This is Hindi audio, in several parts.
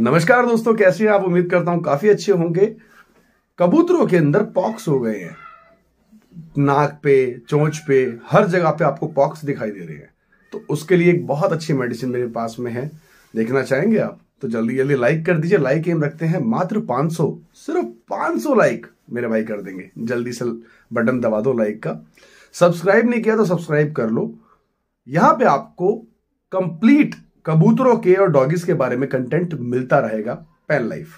नमस्कार दोस्तों कैसे हैं आप उम्मीद करता हूं काफी अच्छे होंगे कबूतरों के अंदर पॉक्स हो गए हैं नाक पे चोंच पे हर जगह पे आपको पॉक्स दिखाई दे रहे हैं तो उसके लिए एक बहुत अच्छी मेडिसिन मेरे पास में है देखना चाहेंगे आप तो जल्दी जल्दी लाइक कर दीजिए लाइक एम रखते हैं मात्र 500 सिर्फ 500 लाइक मेरे भाई कर देंगे जल्दी से बटन दबा दो लाइक का सब्सक्राइब नहीं किया तो सब्सक्राइब कर लो यहां पे आपको कंप्लीट कबूतरों के और डॉगीज के बारे में कंटेंट मिलता रहेगा पेन लाइफ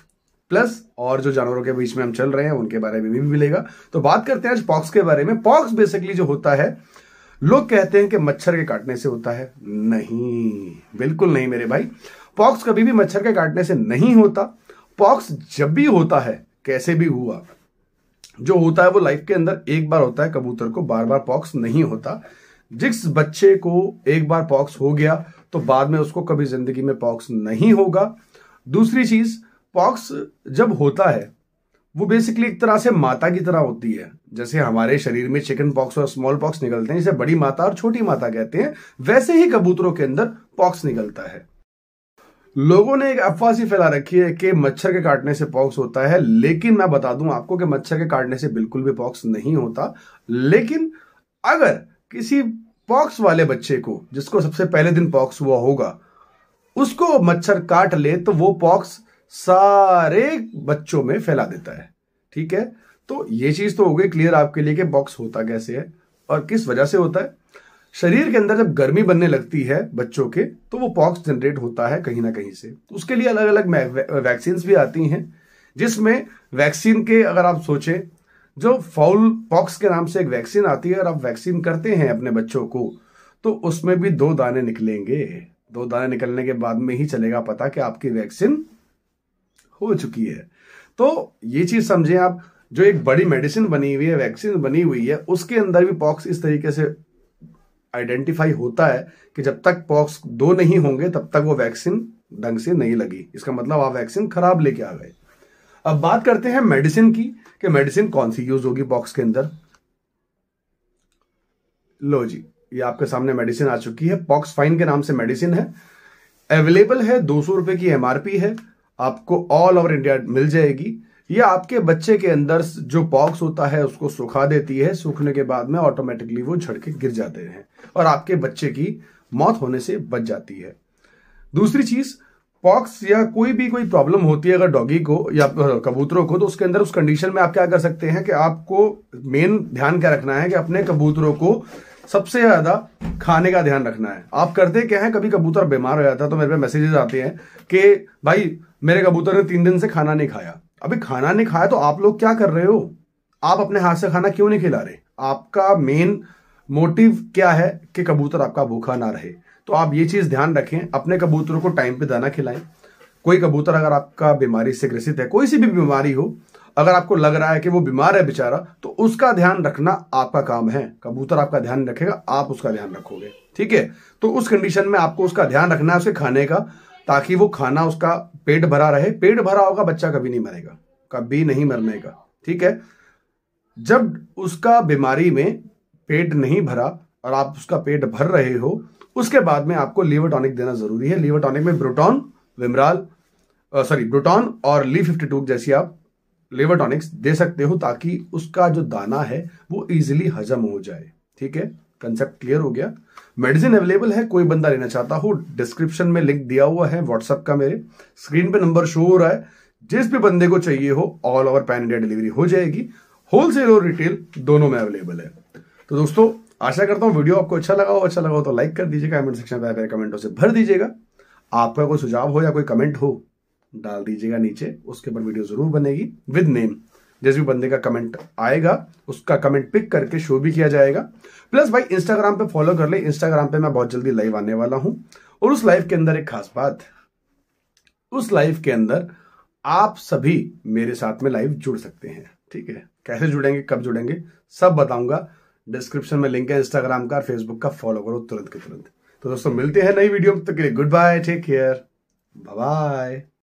प्लस और जो जानवरों के बीच में हम चल रहे हैं उनके बारे में भी मिलेगा तो बात करते हैं आज पॉक्स के बारे में पॉक्स बेसिकली जो होता है लोग कहते हैं कि मच्छर के काटने से होता है नहीं बिल्कुल नहीं मेरे भाई पॉक्स कभी भी मच्छर के काटने से नहीं होता पॉक्स जब भी होता है कैसे भी हुआ जो होता है वो लाइफ के अंदर एक बार होता है कबूतर को बार बार पॉक्स नहीं होता जिस बच्चे को एक बार पॉक्स हो गया तो बाद में उसको कभी जिंदगी में पॉक्स नहीं होगा दूसरी चीज पॉक्स जब होता है वो बेसिकली एक तरह से माता की तरह होती है जैसे हमारे शरीर में चिकन पॉक्स और स्मॉल पॉक्स निकलते हैं जिसे बड़ी माता और छोटी माता कहते हैं वैसे ही कबूतरों के अंदर पॉक्स निकलता है लोगों ने एक अफवाह सी फैला रखी है कि मच्छर के काटने से पॉक्स होता है लेकिन मैं बता दूं आपको कि मच्छर के काटने से बिल्कुल भी पॉक्स नहीं होता लेकिन अगर किसी पॉक्स वाले बच्चे को जिसको सबसे पहले दिन पॉक्स हुआ होगा उसको मच्छर काट ले तो वो पॉक्स सारे बच्चों में फैला देता है ठीक है तो ये चीज तो हो गई क्लियर आपके लिए कि पॉक्स होता कैसे है और किस वजह से होता है शरीर के अंदर जब गर्मी बनने लगती है बच्चों के तो वो पॉक्स जनरेट होता है कहीं ना कहीं से उसके लिए अलग अलग वैक्सीन भी आती हैं जिसमें वैक्सीन के अगर आप सोचें जो फाउल पॉक्स के नाम से एक वैक्सीन आती है और आप वैक्सीन करते हैं अपने बच्चों को तो उसमें भी दो दाने निकलेंगे दो दाने निकलने के बाद में ही चलेगा पता कि आपकी वैक्सीन हो चुकी है तो ये चीज समझे आप जो एक बड़ी मेडिसिन बनी हुई है वैक्सीन बनी हुई है उसके अंदर भी पॉक्स इस तरीके से आइडेंटिफाई होता है कि जब तक पॉक्स दो नहीं होंगे तब तक वो वैक्सीन ढंग से नहीं लगी इसका मतलब आप वैक्सीन खराब लेके आ गए अब बात करते हैं मेडिसिन की कि मेडिसिन कौन सी यूज होगी बॉक्स के अंदर लो जी ये आपके सामने मेडिसिन आ चुकी है पॉक्स फाइन के नाम से मेडिसिन है अवेलेबल है दो सौ रुपए की एमआरपी है आपको ऑल ओवर इंडिया मिल जाएगी ये आपके बच्चे के अंदर जो पॉक्स होता है उसको सुखा देती है सूखने के बाद में ऑटोमेटिकली वो झड़ के गिर जाते हैं और आपके बच्चे की मौत होने से बच जाती है दूसरी चीज पॉक्स या कोई भी कोई प्रॉब्लम होती है अगर डॉगी को या कबूतरों को तो उसके अंदर उस कंडीशन में आप क्या कर सकते हैं कि आपको मेन ध्यान क्या रखना है कि अपने कबूतरों को सबसे ज़्यादा खाने का ध्यान रखना है आप करते क्या है कभी कबूतर बीमार हो जाता है तो मेरे पे मैसेजेस आते हैं कि भाई मेरे कबूतर ने तीन दिन से खाना नहीं खाया अभी खाना नहीं खाया तो आप लोग क्या कर रहे हो आप अपने हाथ से खाना क्यों नहीं खिला रहे आपका मेन मोटिव क्या है कि कबूतर आपका भूखा ना रहे तो आप ये चीज़ ध्यान रखें अपने कबूतरों को टाइम पे दाना खिलाएं कोई कबूतर अगर आपका बीमारी से ग्रसित है कोई सी भी बीमारी हो अगर आपको लग रहा है कि वो बीमार है बेचारा तो उसका ध्यान रखना आपका काम है कबूतर आपका ध्यान रखेगा आप उसका ध्यान रखोगे ठीक है तो उस कंडीशन में आपको उसका ध्यान रखना है उसके खाने का ताकि वो खाना उसका पेट भरा रहे पेट भरा होगा बच्चा कभी नहीं मरेगा कभी नहीं मरने का ठीक है जब उसका बीमारी में पेट नहीं भरा और आप उसका पेट भर रहे हो उसके बाद में आपको लीवर टॉनिक देना जरूरी है लीवर टॉनिक में ब्रोटॉन विमराल सॉरी ब्रोटॉन और ली फिफ्टी टू जैसी आप लीवर टॉनिक्स दे सकते हो ताकि उसका जो दाना है वो इजिली हजम हो जाए ठीक है कंसेप्ट क्लियर हो गया मेडिसिन अवेलेबल है कोई बंदा लेना चाहता हो डिस्क्रिप्शन में लिंक दिया हुआ है व्हाट्सएप का मेरे स्क्रीन पे नंबर शो हो रहा है जिस भी बंदे को चाहिए हो all over pan India delivery हो जाएगी होलसेल और रिटेल दोनों में अवेलेबल है तो दोस्तों आशा करता हूँ वीडियो आपको अच्छा लगा हो अच्छा लगा हो तो लाइक कर दीजिएगा कमेंट सेक्शन में प्यारे कमेंटों से भर दीजिएगा आपका कोई सुझाव हो या कोई कमेंट हो डाल दीजिएगा नीचे उसके ऊपर वीडियो जरूर बनेगी विद नेम जिस भी बंदे का कमेंट आएगा उसका कमेंट पिक करके शो भी किया जाएगा प्लस भाई इंस्टाग्राम पे फॉलो कर ले इंस्टाग्राम पे मैं बहुत जल्दी लाइव आने वाला हूं और उस लाइव के अंदर एक खास बात उस लाइव के अंदर आप सभी मेरे साथ में लाइव जुड़ सकते हैं ठीक है कैसे जुड़ेंगे कब जुड़ेंगे सब बताऊंगा डिस्क्रिप्शन में लिंक है इंस्टाग्राम का फेसबुक का फॉलो करो तुरंत के तुरंत तो दोस्तों मिलते हैं नई वीडियो तक के लिए goodbye take care bye